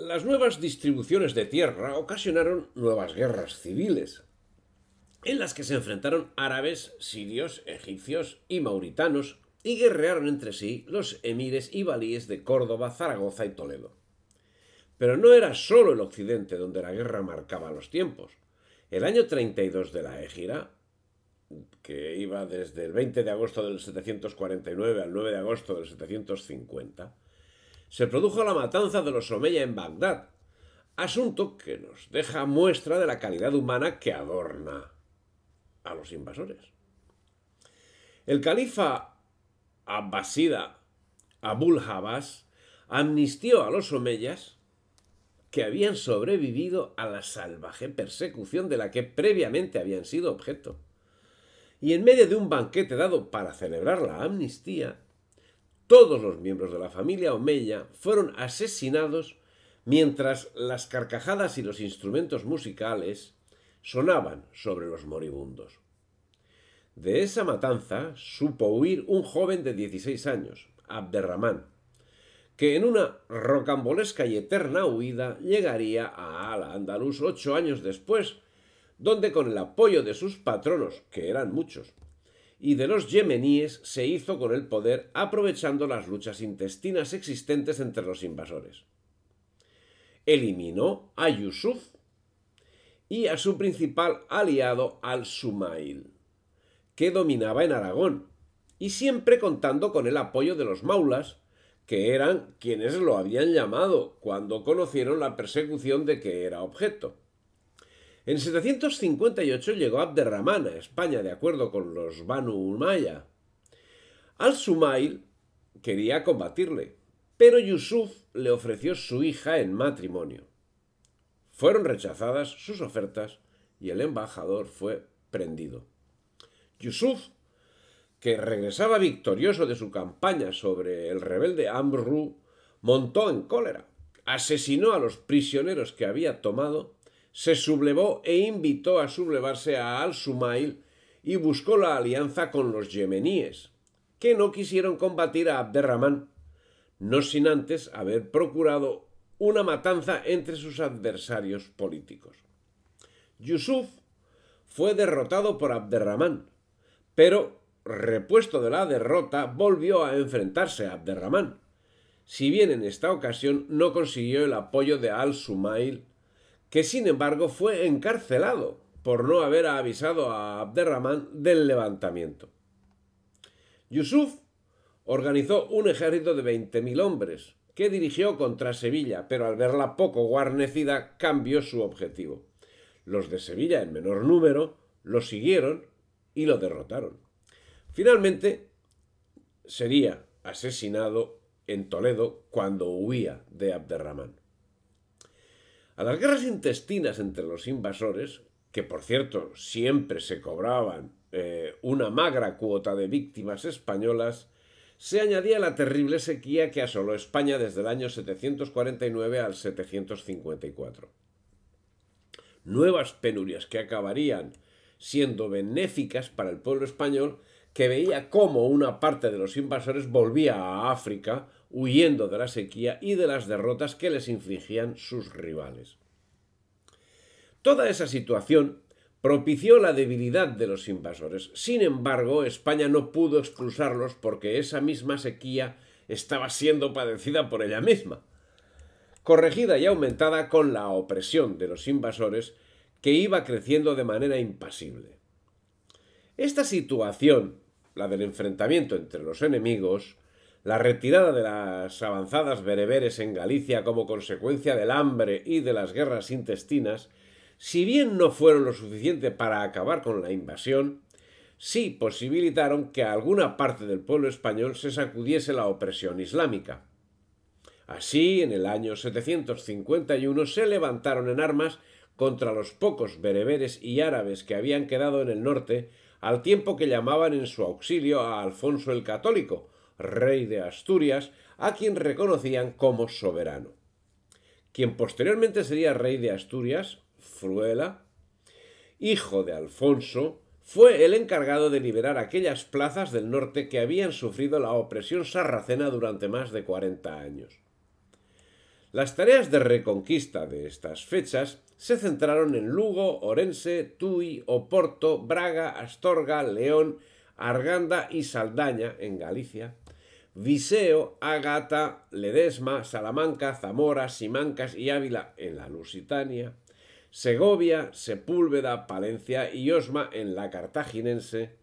Las nuevas distribuciones de tierra ocasionaron nuevas guerras civiles, en las que se enfrentaron árabes, sirios, egipcios y mauritanos, y guerrearon entre sí los emires y valíes de Córdoba, Zaragoza y Toledo. Pero no era solo el occidente donde la guerra marcaba los tiempos. El año 32 de la Égira, que iba desde el 20 de agosto del 749 al 9 de agosto del 750, se produjo la matanza de los Omeya en Bagdad, asunto que nos deja muestra de la calidad humana que adorna a los invasores. El califa abbasida Abul Habas amnistió a los omeyas que habían sobrevivido a la salvaje persecución de la que previamente habían sido objeto. Y en medio de un banquete dado para celebrar la amnistía, todos los miembros de la familia Omeya fueron asesinados mientras las carcajadas y los instrumentos musicales sonaban sobre los moribundos. De esa matanza supo huir un joven de 16 años, Abderramán, que en una rocambolesca y eterna huida llegaría a al Andalus ocho años después, donde con el apoyo de sus patronos, que eran muchos, y de los yemeníes se hizo con el poder aprovechando las luchas intestinas existentes entre los invasores. Eliminó a Yusuf y a su principal aliado al-Sumail, que dominaba en Aragón, y siempre contando con el apoyo de los maulas, que eran quienes lo habían llamado cuando conocieron la persecución de que era objeto. En 758 llegó abderrahman a España de acuerdo con los Banu Umayya. Al-Sumail quería combatirle, pero Yusuf le ofreció su hija en matrimonio. Fueron rechazadas sus ofertas y el embajador fue prendido. Yusuf, que regresaba victorioso de su campaña sobre el rebelde Amru, montó en cólera, asesinó a los prisioneros que había tomado se sublevó e invitó a sublevarse a Al-Sumail y buscó la alianza con los yemeníes, que no quisieron combatir a Abderrahman, no sin antes haber procurado una matanza entre sus adversarios políticos. Yusuf fue derrotado por Abderrahman, pero, repuesto de la derrota, volvió a enfrentarse a Abderrahman. Si bien en esta ocasión no consiguió el apoyo de Al-Sumail que sin embargo fue encarcelado por no haber avisado a abderrahman del levantamiento. Yusuf organizó un ejército de 20.000 hombres que dirigió contra Sevilla, pero al verla poco guarnecida cambió su objetivo. Los de Sevilla en menor número lo siguieron y lo derrotaron. Finalmente sería asesinado en Toledo cuando huía de Abderramán. A las guerras intestinas entre los invasores, que por cierto siempre se cobraban eh, una magra cuota de víctimas españolas, se añadía la terrible sequía que asoló España desde el año 749 al 754. Nuevas penurias que acabarían siendo benéficas para el pueblo español que veía cómo una parte de los invasores volvía a África huyendo de la sequía y de las derrotas que les infligían sus rivales. Toda esa situación propició la debilidad de los invasores. Sin embargo, España no pudo expulsarlos porque esa misma sequía estaba siendo padecida por ella misma, corregida y aumentada con la opresión de los invasores que iba creciendo de manera impasible. Esta situación la del enfrentamiento entre los enemigos, la retirada de las avanzadas bereberes en Galicia como consecuencia del hambre y de las guerras intestinas, si bien no fueron lo suficiente para acabar con la invasión, sí posibilitaron que a alguna parte del pueblo español se sacudiese la opresión islámica. Así, en el año 751 se levantaron en armas contra los pocos bereberes y árabes que habían quedado en el norte, al tiempo que llamaban en su auxilio a Alfonso el Católico, rey de Asturias, a quien reconocían como soberano. Quien posteriormente sería rey de Asturias, Fruela, hijo de Alfonso, fue el encargado de liberar aquellas plazas del norte que habían sufrido la opresión sarracena durante más de 40 años. Las tareas de reconquista de estas fechas se centraron en Lugo, Orense, Tui, Oporto, Braga, Astorga, León, Arganda y Saldaña, en Galicia, Viseo, Ágata, Ledesma, Salamanca, Zamora, Simancas y Ávila, en la Lusitania, Segovia, Sepúlveda, Palencia y Osma, en la Cartaginense,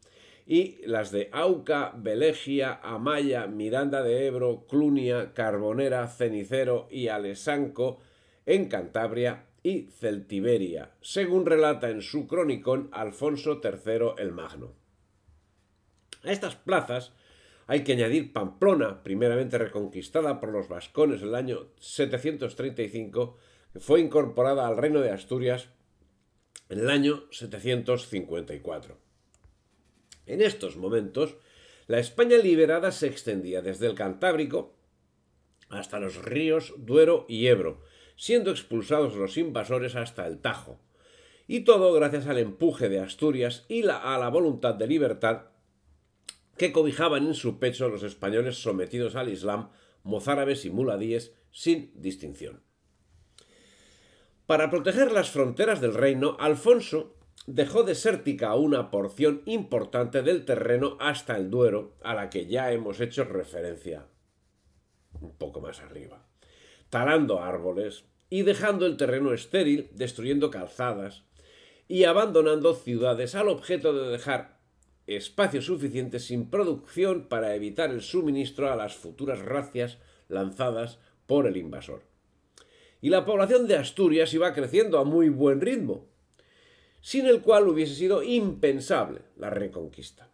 y las de Auca, Belegia, Amaya, Miranda de Ebro, Clunia, Carbonera, Cenicero y Alesanco en Cantabria y Celtiberia, según relata en su cronicón Alfonso III el Magno. A estas plazas hay que añadir Pamplona, primeramente reconquistada por los vascones en el año 735, que fue incorporada al reino de Asturias en el año 754. En estos momentos, la España liberada se extendía desde el Cantábrico hasta los ríos Duero y Ebro, siendo expulsados los invasores hasta el Tajo. Y todo gracias al empuje de Asturias y a la voluntad de libertad que cobijaban en su pecho los españoles sometidos al Islam, mozárabes y muladíes, sin distinción. Para proteger las fronteras del reino, Alfonso dejó desértica una porción importante del terreno hasta el Duero, a la que ya hemos hecho referencia un poco más arriba, talando árboles y dejando el terreno estéril, destruyendo calzadas y abandonando ciudades al objeto de dejar espacio suficiente sin producción para evitar el suministro a las futuras racias lanzadas por el invasor. Y la población de Asturias iba creciendo a muy buen ritmo, sin el cual hubiese sido impensable la reconquista.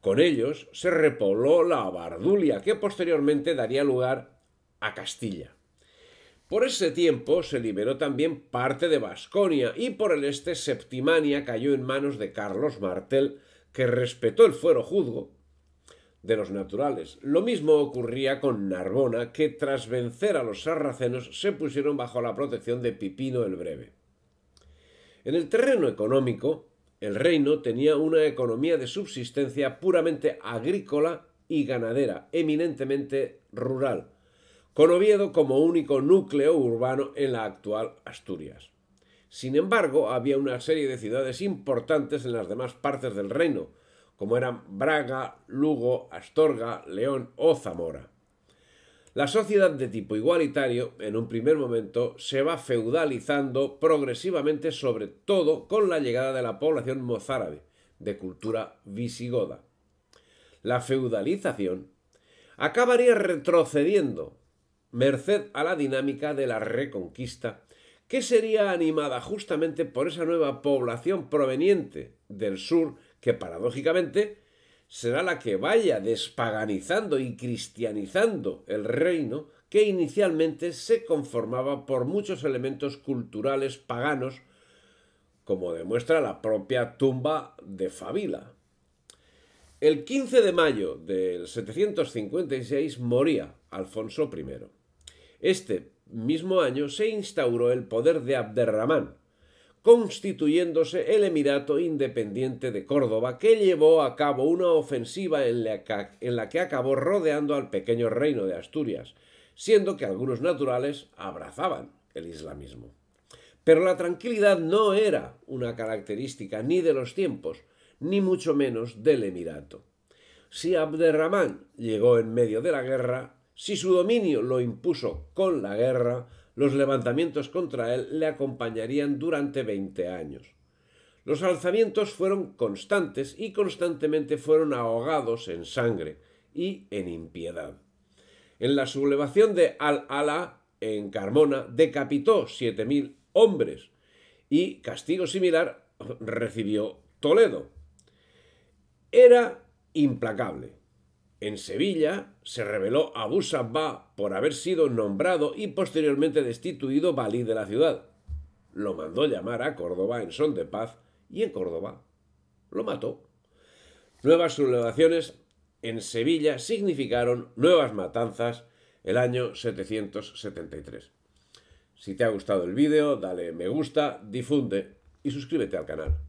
Con ellos se repobló la Bardulia, que posteriormente daría lugar a Castilla. Por ese tiempo se liberó también parte de Vasconia y por el este Septimania cayó en manos de Carlos Martel, que respetó el fuero juzgo de los naturales. Lo mismo ocurría con Narbona, que tras vencer a los sarracenos se pusieron bajo la protección de Pipino el Breve. En el terreno económico, el reino tenía una economía de subsistencia puramente agrícola y ganadera, eminentemente rural, con Oviedo como único núcleo urbano en la actual Asturias. Sin embargo, había una serie de ciudades importantes en las demás partes del reino, como eran Braga, Lugo, Astorga, León o Zamora. La sociedad de tipo igualitario, en un primer momento, se va feudalizando progresivamente, sobre todo con la llegada de la población mozárabe, de cultura visigoda. La feudalización acabaría retrocediendo, merced a la dinámica de la reconquista, que sería animada justamente por esa nueva población proveniente del sur, que paradójicamente será la que vaya despaganizando y cristianizando el reino que inicialmente se conformaba por muchos elementos culturales paganos, como demuestra la propia tumba de Fabila. El 15 de mayo del 756 moría Alfonso I. Este mismo año se instauró el poder de Abderramán, constituyéndose el Emirato Independiente de Córdoba, que llevó a cabo una ofensiva en la, que, acabó rodeando al pequeño reino de Asturias, siendo que algunos naturales abrazaban el islamismo. Pero la tranquilidad no era una característica ni de los tiempos, ni mucho menos del Emirato. Si Abderrahman llegó en medio de la guerra, si su dominio lo impuso con la guerra, los levantamientos contra él le acompañarían durante 20 años. Los alzamientos fueron constantes y constantemente fueron ahogados en sangre y en impiedad. En la sublevación de Al-Ala, en Carmona, decapitó 7.000 hombres y castigo similar recibió Toledo. Era implacable. En Sevilla se reveló a Busabá por haber sido nombrado y posteriormente destituido valí de la ciudad. Lo mandó llamar a Córdoba en son de paz y en Córdoba lo mató. Nuevas sublevaciones en Sevilla significaron nuevas matanzas el año 773. Si te ha gustado el vídeo, dale me gusta, difunde y suscríbete al canal.